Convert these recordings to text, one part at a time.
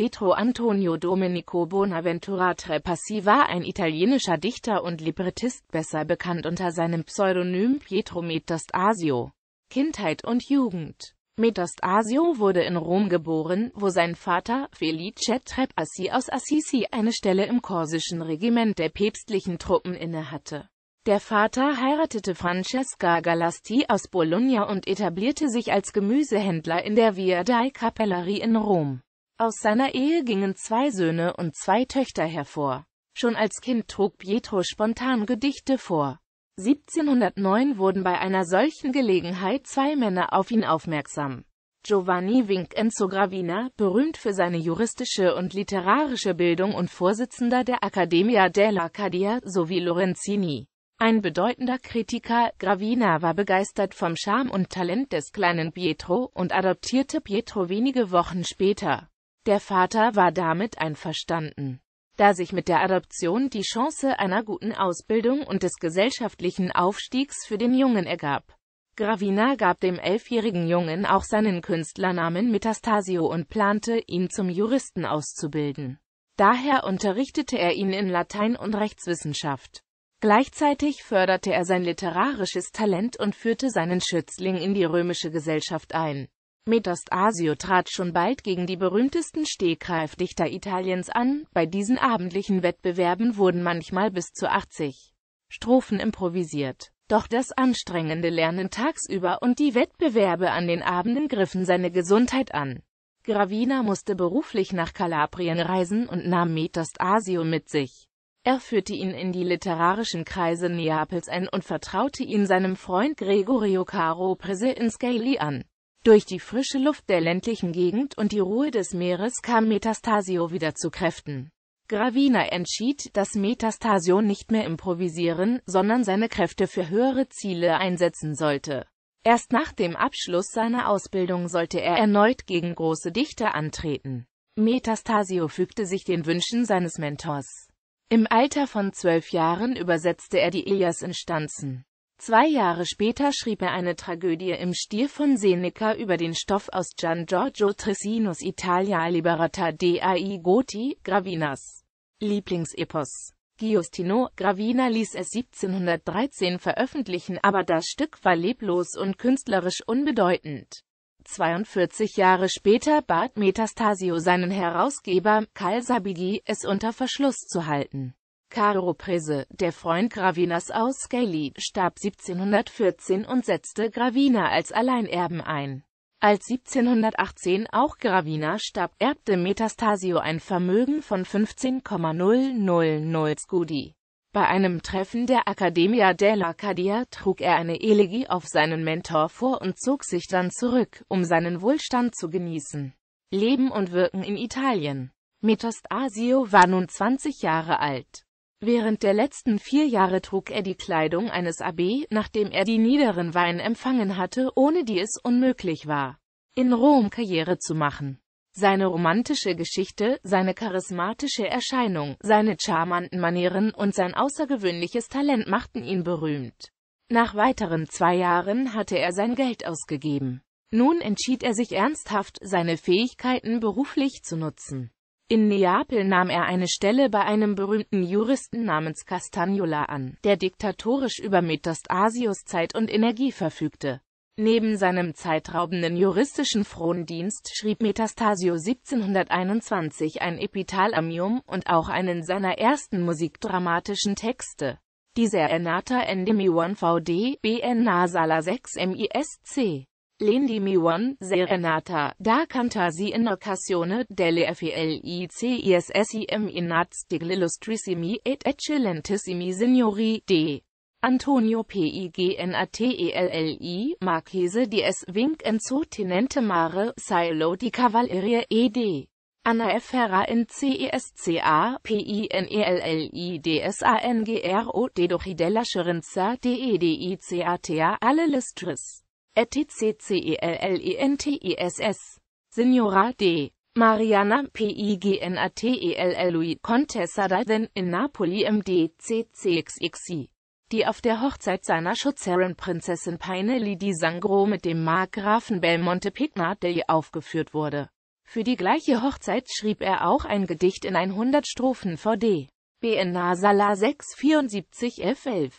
Pietro Antonio Domenico Bonaventura Trepassi war ein italienischer Dichter und Librettist, besser bekannt unter seinem Pseudonym Pietro Metastasio. Kindheit und Jugend Metastasio wurde in Rom geboren, wo sein Vater, Felice Trepassi aus Assisi, eine Stelle im korsischen Regiment der päpstlichen Truppen innehatte. Der Vater heiratete Francesca Galasti aus Bologna und etablierte sich als Gemüsehändler in der Via dei Capellari in Rom. Aus seiner Ehe gingen zwei Söhne und zwei Töchter hervor. Schon als Kind trug Pietro spontan Gedichte vor. 1709 wurden bei einer solchen Gelegenheit zwei Männer auf ihn aufmerksam. Giovanni Vincenzo Gravina, berühmt für seine juristische und literarische Bildung und Vorsitzender der Accademia della sowie Lorenzini. Ein bedeutender Kritiker, Gravina war begeistert vom Charme und Talent des kleinen Pietro und adoptierte Pietro wenige Wochen später. Der Vater war damit einverstanden, da sich mit der Adoption die Chance einer guten Ausbildung und des gesellschaftlichen Aufstiegs für den Jungen ergab. Gravina gab dem elfjährigen Jungen auch seinen Künstlernamen Metastasio und plante, ihn zum Juristen auszubilden. Daher unterrichtete er ihn in Latein und Rechtswissenschaft. Gleichzeitig förderte er sein literarisches Talent und führte seinen Schützling in die römische Gesellschaft ein. Metastasio trat schon bald gegen die berühmtesten Stehgreifdichter Italiens an, bei diesen abendlichen Wettbewerben wurden manchmal bis zu 80 Strophen improvisiert. Doch das anstrengende Lernen tagsüber und die Wettbewerbe an den Abenden griffen seine Gesundheit an. Gravina musste beruflich nach Kalabrien reisen und nahm Metastasio mit sich. Er führte ihn in die literarischen Kreise Neapels ein und vertraute ihn seinem Freund Gregorio Caro Prese in Scali an. Durch die frische Luft der ländlichen Gegend und die Ruhe des Meeres kam Metastasio wieder zu Kräften. Gravina entschied, dass Metastasio nicht mehr improvisieren, sondern seine Kräfte für höhere Ziele einsetzen sollte. Erst nach dem Abschluss seiner Ausbildung sollte er erneut gegen große Dichter antreten. Metastasio fügte sich den Wünschen seines Mentors. Im Alter von zwölf Jahren übersetzte er die Ilias in Stanzen. Zwei Jahre später schrieb er eine Tragödie im Stil von Seneca über den Stoff aus Gian Giorgio Tresinus Italia Liberata dei Goti, Gravinas Lieblingsepos. Giustino Gravina ließ es 1713 veröffentlichen, aber das Stück war leblos und künstlerisch unbedeutend. 42 Jahre später bat Metastasio seinen Herausgeber, Karl Sabigi, es unter Verschluss zu halten. Caro Prese, der Freund Gravinas aus Scaly, starb 1714 und setzte Gravina als Alleinerben ein. Als 1718 auch Gravina starb, erbte Metastasio ein Vermögen von 15,000 Scudi. Bei einem Treffen der Accademia dell'Arcadia trug er eine Elegie auf seinen Mentor vor und zog sich dann zurück, um seinen Wohlstand zu genießen. Leben und Wirken in Italien Metastasio war nun 20 Jahre alt. Während der letzten vier Jahre trug er die Kleidung eines AB, nachdem er die niederen Wein empfangen hatte, ohne die es unmöglich war, in Rom Karriere zu machen. Seine romantische Geschichte, seine charismatische Erscheinung, seine charmanten Manieren und sein außergewöhnliches Talent machten ihn berühmt. Nach weiteren zwei Jahren hatte er sein Geld ausgegeben. Nun entschied er sich ernsthaft, seine Fähigkeiten beruflich zu nutzen. In Neapel nahm er eine Stelle bei einem berühmten Juristen namens Castagnola an, der diktatorisch über Metastasios Zeit und Energie verfügte. Neben seinem zeitraubenden juristischen Frondienst schrieb Metastasio 1721 ein Epitalamium und auch einen seiner ersten musikdramatischen Texte. Dieser Ernata 1 VD, BN Nasala 6 MISC. Lendi Miwan, Serenata, da Cantasi in Occasione delle FELICISSIM in Artstigl Illustrissimi et Eccellentissimi Signori, D. Antonio Pignatelli, e Marchese di S. Wink Enzo Tenente Mare, Silo di Cavalleria ed. Anna F. Ferra in CESCA, PINELLI, PINELLIDSANGRO e Dedochidella Scherenza DEDICATA alle Listris. ETCCELLENTISS. Signora D. Mariana Pignatelui e Contessa d'Aden in Napoli im DCCXXI, die auf der Hochzeit seiner Schutzherrin Prinzessin Peinelli di Sangro mit dem Markgrafen Belmonte Pignatelli aufgeführt wurde. Für die gleiche Hochzeit schrieb er auch ein Gedicht in 100 Strophen vd. BN Nasala 674 F11.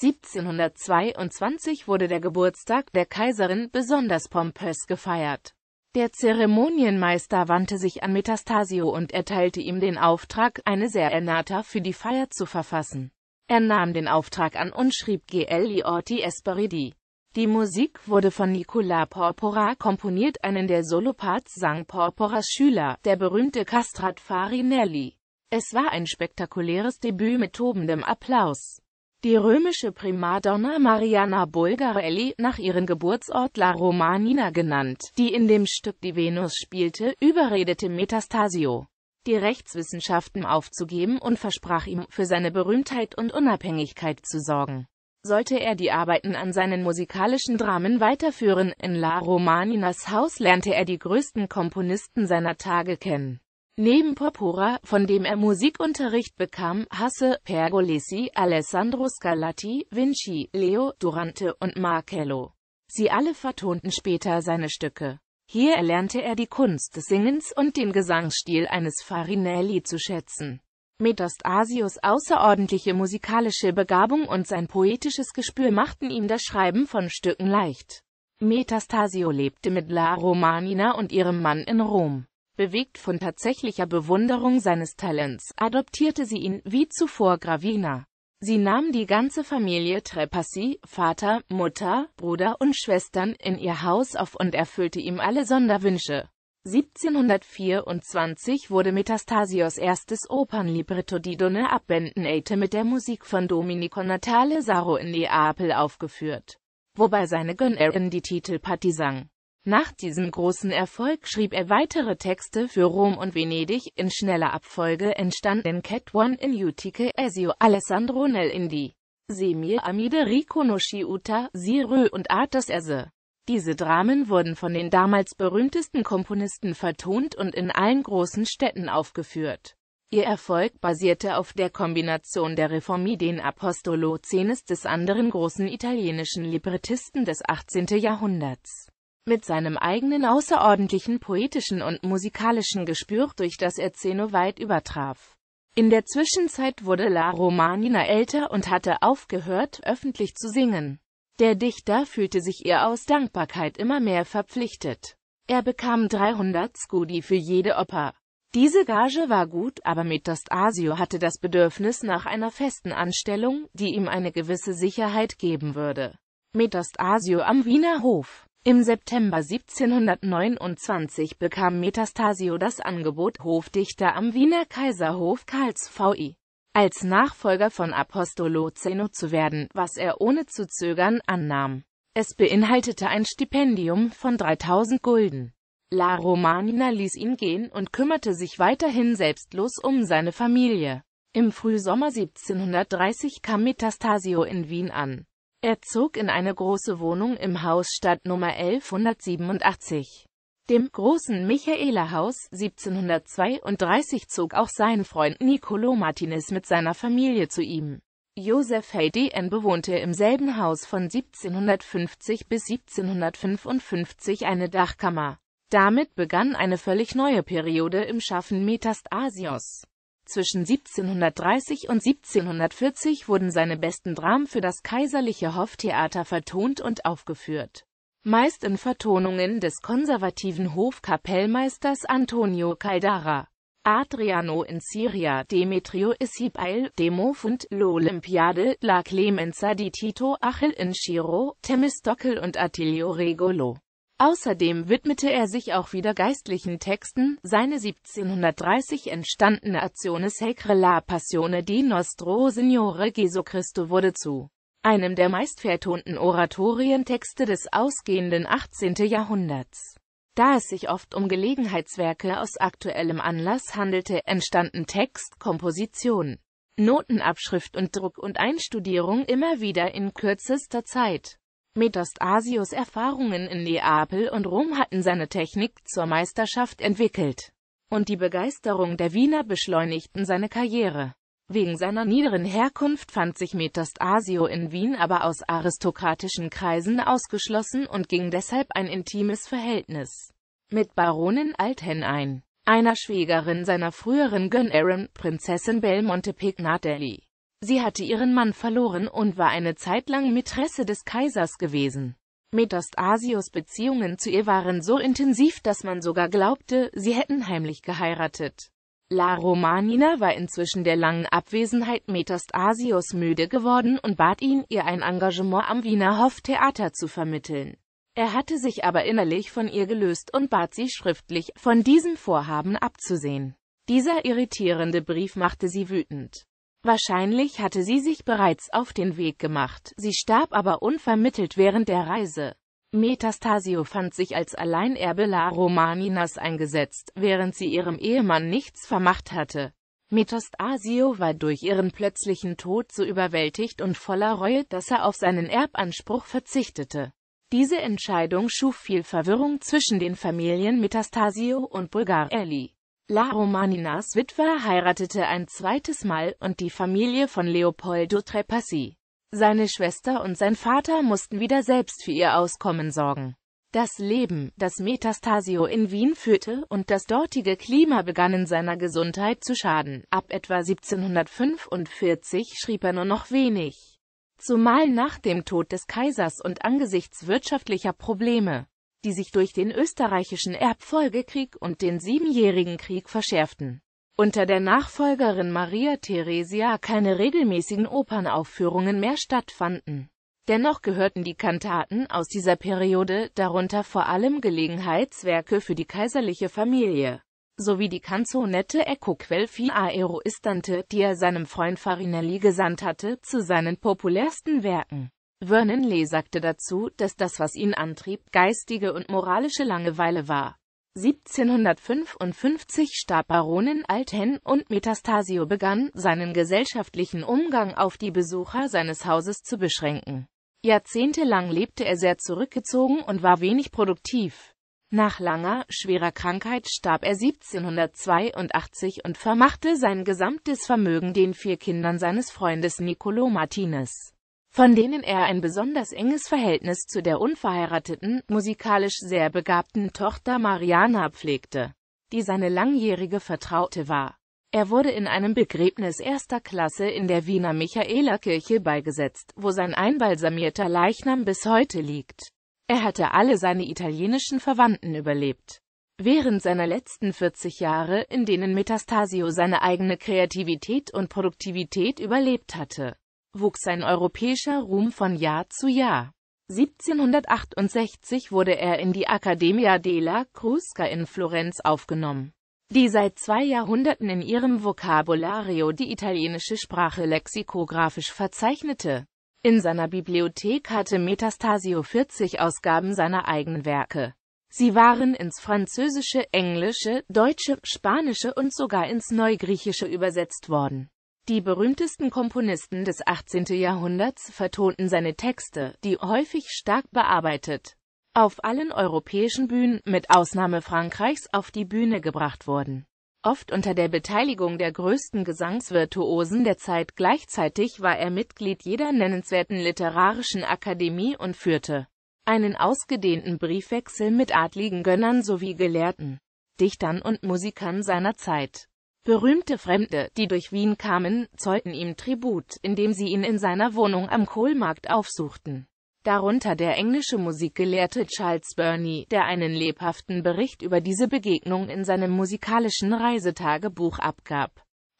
1722 wurde der Geburtstag der Kaiserin besonders pompös gefeiert. Der Zeremonienmeister wandte sich an Metastasio und erteilte ihm den Auftrag, eine Serenata für die Feier zu verfassen. Er nahm den Auftrag an und schrieb G.L.I. Orti Esperidi. Die Musik wurde von Nicola Porpora komponiert, einen der Soloparts sang Porporas Schüler, der berühmte Castrat Farinelli. Es war ein spektakuläres Debüt mit tobendem Applaus. Die römische Primadonna Mariana Bulgarelli, nach ihrem Geburtsort La Romanina genannt, die in dem Stück die Venus spielte, überredete Metastasio, die Rechtswissenschaften aufzugeben und versprach ihm, für seine Berühmtheit und Unabhängigkeit zu sorgen. Sollte er die Arbeiten an seinen musikalischen Dramen weiterführen, in La Romaninas Haus lernte er die größten Komponisten seiner Tage kennen. Neben Porpora, von dem er Musikunterricht bekam, Hasse, Pergolesi, Alessandro Scarlatti, Vinci, Leo, Durante und Marcello. Sie alle vertonten später seine Stücke. Hier erlernte er die Kunst des Singens und den Gesangsstil eines Farinelli zu schätzen. Metastasios außerordentliche musikalische Begabung und sein poetisches Gespür machten ihm das Schreiben von Stücken leicht. Metastasio lebte mit La Romanina und ihrem Mann in Rom. Bewegt von tatsächlicher Bewunderung seines Talents, adoptierte sie ihn, wie zuvor Gravina. Sie nahm die ganze Familie Trepassi, Vater, Mutter, Bruder und Schwestern, in ihr Haus auf und erfüllte ihm alle Sonderwünsche. 1724 wurde Metastasios erstes Opernlibretto Didone Abbendenate mit der Musik von Domenico Natale Saro in Neapel aufgeführt, wobei seine Gönnerin die Titelpartie sang. Nach diesem großen Erfolg schrieb er weitere Texte für Rom und Venedig, in schneller Abfolge entstanden Cat One in Utica, Ezio Alessandro nel Indi, Semir Amide Riconosci Uta, Sirö und Artes Erse. Diese Dramen wurden von den damals berühmtesten Komponisten vertont und in allen großen Städten aufgeführt. Ihr Erfolg basierte auf der Kombination der Reformideen Apostolo Apostolozenes des anderen großen italienischen Librettisten des 18. Jahrhunderts. Mit seinem eigenen außerordentlichen poetischen und musikalischen Gespür, durch das er Zeno weit übertraf. In der Zwischenzeit wurde La Romanina älter und hatte aufgehört, öffentlich zu singen. Der Dichter fühlte sich ihr aus Dankbarkeit immer mehr verpflichtet. Er bekam 300 Scudi für jede Oper. Diese Gage war gut, aber Metastasio hatte das Bedürfnis nach einer festen Anstellung, die ihm eine gewisse Sicherheit geben würde. Metastasio am Wiener Hof im September 1729 bekam Metastasio das Angebot, Hofdichter am Wiener Kaiserhof Karls VI als Nachfolger von Apostolo Zeno zu werden, was er ohne zu zögern annahm. Es beinhaltete ein Stipendium von 3000 Gulden. La Romanina ließ ihn gehen und kümmerte sich weiterhin selbstlos um seine Familie. Im Frühsommer 1730 kam Metastasio in Wien an. Er zog in eine große Wohnung im Haus Stadt Nummer 1187. Dem großen Michaelerhaus 1732 zog auch sein Freund Nicolo Martinez mit seiner Familie zu ihm. Joseph Haydn bewohnte im selben Haus von 1750 bis 1755 eine Dachkammer. Damit begann eine völlig neue Periode im Schaffen Metastasios. Zwischen 1730 und 1740 wurden seine besten Dramen für das kaiserliche Hoftheater vertont und aufgeführt. Meist in Vertonungen des konservativen Hofkapellmeisters Antonio Caldara. Adriano in Siria, Demetrio Isipail, Demof und L'Olympiade, La Clemenza di Tito Achel in Chiro, Temistocle und Attilio Regolo. Außerdem widmete er sich auch wieder geistlichen Texten. Seine 1730 entstandene Azione Sacre la Passione di Nostro Signore Gesù Cristo wurde zu einem der meistvertonten Oratorientexte des ausgehenden 18. Jahrhunderts. Da es sich oft um Gelegenheitswerke aus aktuellem Anlass handelte, entstanden Text, Komposition, Notenabschrift und Druck und Einstudierung immer wieder in kürzester Zeit. Metastasios Erfahrungen in Neapel und Rom hatten seine Technik zur Meisterschaft entwickelt. Und die Begeisterung der Wiener beschleunigten seine Karriere. Wegen seiner niederen Herkunft fand sich Metastasio in Wien aber aus aristokratischen Kreisen ausgeschlossen und ging deshalb ein intimes Verhältnis mit Baronin Althen ein, einer Schwägerin seiner früheren Gönnerin, Prinzessin Belmonte Pignatelli. Sie hatte ihren Mann verloren und war eine Zeitlang Mätresse des Kaisers gewesen. Metastasios Beziehungen zu ihr waren so intensiv, dass man sogar glaubte, sie hätten heimlich geheiratet. La Romanina war inzwischen der langen Abwesenheit Metastasios müde geworden und bat ihn, ihr ein Engagement am Wiener Hoftheater zu vermitteln. Er hatte sich aber innerlich von ihr gelöst und bat sie schriftlich, von diesem Vorhaben abzusehen. Dieser irritierende Brief machte sie wütend. Wahrscheinlich hatte sie sich bereits auf den Weg gemacht, sie starb aber unvermittelt während der Reise. Metastasio fand sich als Alleinerbe La Romaninas eingesetzt, während sie ihrem Ehemann nichts vermacht hatte. Metastasio war durch ihren plötzlichen Tod so überwältigt und voller Reue, dass er auf seinen Erbanspruch verzichtete. Diese Entscheidung schuf viel Verwirrung zwischen den Familien Metastasio und Bulgarelli. La Romaninas Witwer heiratete ein zweites Mal, und die Familie von Leopoldo Trepassi. Seine Schwester und sein Vater mussten wieder selbst für ihr Auskommen sorgen. Das Leben, das Metastasio in Wien führte, und das dortige Klima begannen seiner Gesundheit zu schaden. Ab etwa 1745 schrieb er nur noch wenig. Zumal nach dem Tod des Kaisers und angesichts wirtschaftlicher Probleme die sich durch den österreichischen Erbfolgekrieg und den Siebenjährigen Krieg verschärften. Unter der Nachfolgerin Maria Theresia keine regelmäßigen Opernaufführungen mehr stattfanden. Dennoch gehörten die Kantaten aus dieser Periode, darunter vor allem Gelegenheitswerke für die kaiserliche Familie, sowie die Canzonette Ecco quel fi aero istante, die er seinem Freund Farinelli gesandt hatte, zu seinen populärsten Werken. Vernon Lee sagte dazu, dass das, was ihn antrieb, geistige und moralische Langeweile war. 1755 starb Baronin Althen und Metastasio begann, seinen gesellschaftlichen Umgang auf die Besucher seines Hauses zu beschränken. Jahrzehntelang lebte er sehr zurückgezogen und war wenig produktiv. Nach langer, schwerer Krankheit starb er 1782 und vermachte sein gesamtes Vermögen den vier Kindern seines Freundes Nicolo Martinez von denen er ein besonders enges Verhältnis zu der unverheirateten, musikalisch sehr begabten Tochter Mariana pflegte, die seine langjährige Vertraute war. Er wurde in einem Begräbnis erster Klasse in der Wiener Michaelerkirche beigesetzt, wo sein einbalsamierter Leichnam bis heute liegt. Er hatte alle seine italienischen Verwandten überlebt. Während seiner letzten 40 Jahre, in denen Metastasio seine eigene Kreativität und Produktivität überlebt hatte, wuchs sein europäischer Ruhm von Jahr zu Jahr. 1768 wurde er in die Accademia della Crusca in Florenz aufgenommen, die seit zwei Jahrhunderten in ihrem Vokabulario die italienische Sprache lexikografisch verzeichnete. In seiner Bibliothek hatte Metastasio 40 Ausgaben seiner eigenen Werke. Sie waren ins Französische, Englische, Deutsche, Spanische und sogar ins Neugriechische übersetzt worden. Die berühmtesten Komponisten des 18. Jahrhunderts vertonten seine Texte, die häufig stark bearbeitet, auf allen europäischen Bühnen, mit Ausnahme Frankreichs, auf die Bühne gebracht wurden. Oft unter der Beteiligung der größten Gesangsvirtuosen der Zeit gleichzeitig war er Mitglied jeder nennenswerten literarischen Akademie und führte einen ausgedehnten Briefwechsel mit adligen Gönnern sowie Gelehrten, Dichtern und Musikern seiner Zeit. Berühmte Fremde, die durch Wien kamen, zollten ihm Tribut, indem sie ihn in seiner Wohnung am Kohlmarkt aufsuchten. Darunter der englische Musikgelehrte Charles Burney, der einen lebhaften Bericht über diese Begegnung in seinem musikalischen Reisetagebuch abgab.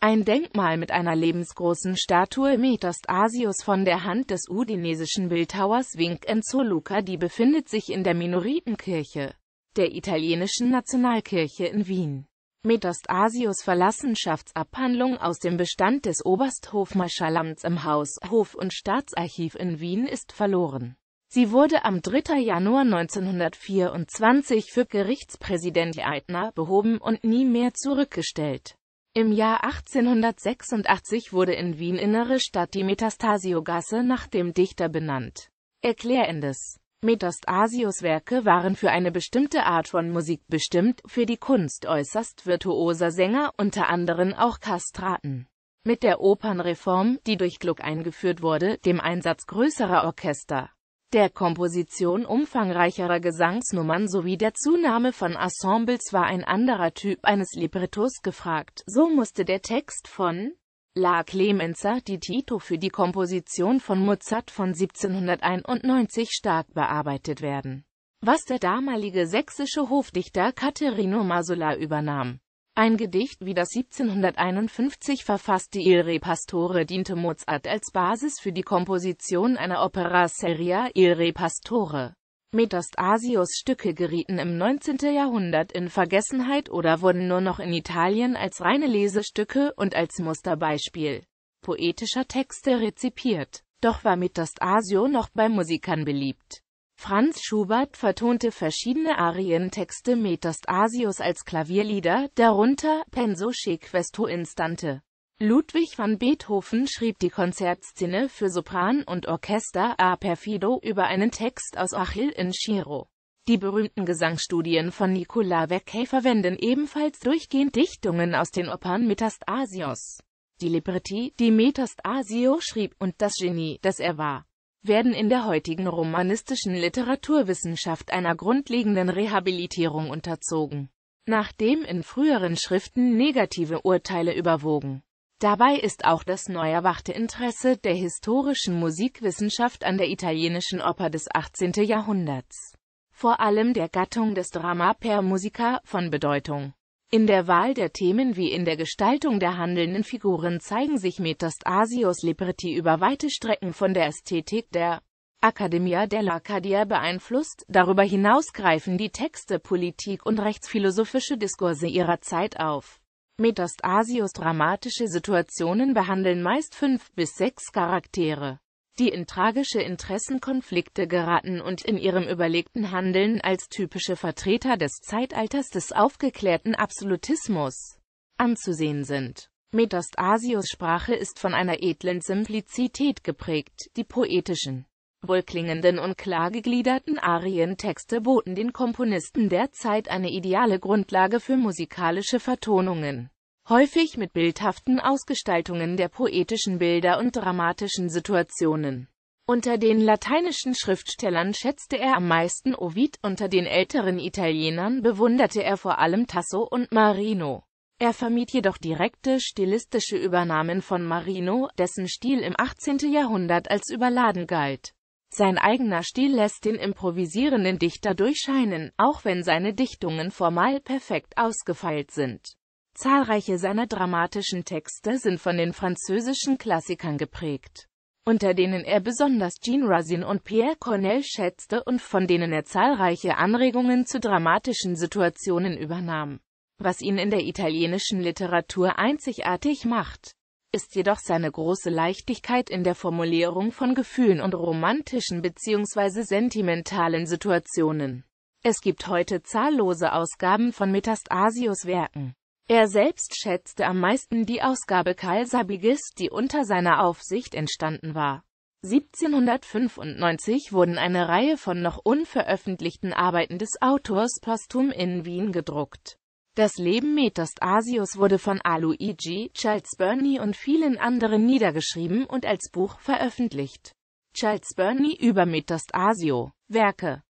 Ein Denkmal mit einer lebensgroßen Statue Metastasius von der Hand des udinesischen Bildhauers Wink Vincenzo Luca die befindet sich in der Minoritenkirche, der italienischen Nationalkirche in Wien. Metastasius Verlassenschaftsabhandlung aus dem Bestand des Obersthofmarschallamts im Haus Hof- und Staatsarchiv in Wien ist verloren. Sie wurde am 3. Januar 1924 für Gerichtspräsident Eitner behoben und nie mehr zurückgestellt. Im Jahr 1886 wurde in Wien Innere Stadt die Metastasio-Gasse nach dem Dichter benannt. Erklärendes Metastasius' Werke waren für eine bestimmte Art von Musik bestimmt, für die Kunst äußerst virtuoser Sänger, unter anderem auch Kastraten. Mit der Opernreform, die durch Gluck eingeführt wurde, dem Einsatz größerer Orchester, der Komposition umfangreicherer Gesangsnummern sowie der Zunahme von Ensembles war ein anderer Typ eines Librettos gefragt. So musste der Text von La Clemenza, die Tito für die Komposition von Mozart von 1791 stark bearbeitet werden, was der damalige sächsische Hofdichter Caterino Masola übernahm. Ein Gedicht wie das 1751 verfasste Il Re Pastore diente Mozart als Basis für die Komposition einer Opera seria Il Re Pastore. Metastasios' Stücke gerieten im 19. Jahrhundert in Vergessenheit oder wurden nur noch in Italien als reine Lesestücke und als Musterbeispiel poetischer Texte rezipiert. Doch war Metastasio noch bei Musikern beliebt. Franz Schubert vertonte verschiedene Arientexte Metastasios als Klavierlieder, darunter Penso che questo instante. Ludwig van Beethoven schrieb die Konzertszene für Sopran und Orchester A Perfido über einen Text aus Achille in Chiro. Die berühmten Gesangsstudien von Nicola Weckey verwenden ebenfalls durchgehend Dichtungen aus den Opern Metastasios. Die Libretti, die Metastasio schrieb, und das Genie, das er war, werden in der heutigen romanistischen Literaturwissenschaft einer grundlegenden Rehabilitierung unterzogen, nachdem in früheren Schriften negative Urteile überwogen Dabei ist auch das neu erwachte Interesse der historischen Musikwissenschaft an der italienischen Oper des 18. Jahrhunderts, vor allem der Gattung des Drama per Musica, von Bedeutung. In der Wahl der Themen wie in der Gestaltung der handelnden Figuren zeigen sich Metastasios Libretti über weite Strecken von der Ästhetik der Accademia dell'Arcadia beeinflusst, darüber hinaus greifen die Texte Politik und rechtsphilosophische Diskurse ihrer Zeit auf. Metastasios dramatische Situationen behandeln meist fünf bis sechs Charaktere, die in tragische Interessenkonflikte geraten und in ihrem überlegten Handeln als typische Vertreter des Zeitalters des aufgeklärten Absolutismus anzusehen sind. Metastasios Sprache ist von einer edlen Simplizität geprägt, die poetischen Wohlklingenden und klar gegliederten Arientexte boten den Komponisten derzeit eine ideale Grundlage für musikalische Vertonungen. Häufig mit bildhaften Ausgestaltungen der poetischen Bilder und dramatischen Situationen. Unter den lateinischen Schriftstellern schätzte er am meisten Ovid, unter den älteren Italienern bewunderte er vor allem Tasso und Marino. Er vermied jedoch direkte stilistische Übernahmen von Marino, dessen Stil im 18. Jahrhundert als überladen galt. Sein eigener Stil lässt den improvisierenden Dichter durchscheinen, auch wenn seine Dichtungen formal perfekt ausgefeilt sind. Zahlreiche seiner dramatischen Texte sind von den französischen Klassikern geprägt, unter denen er besonders Jean Racine und Pierre Corneille schätzte und von denen er zahlreiche Anregungen zu dramatischen Situationen übernahm, was ihn in der italienischen Literatur einzigartig macht ist jedoch seine große Leichtigkeit in der Formulierung von Gefühlen und romantischen bzw. sentimentalen Situationen. Es gibt heute zahllose Ausgaben von Metastasius Werken. Er selbst schätzte am meisten die Ausgabe Karl Sabigis, die unter seiner Aufsicht entstanden war. 1795 wurden eine Reihe von noch unveröffentlichten Arbeiten des Autors posthum in Wien gedruckt. Das Leben Metastasios wurde von Aluigi, Charles Burney und vielen anderen niedergeschrieben und als Buch veröffentlicht. Charles Burney über Metastasio Werke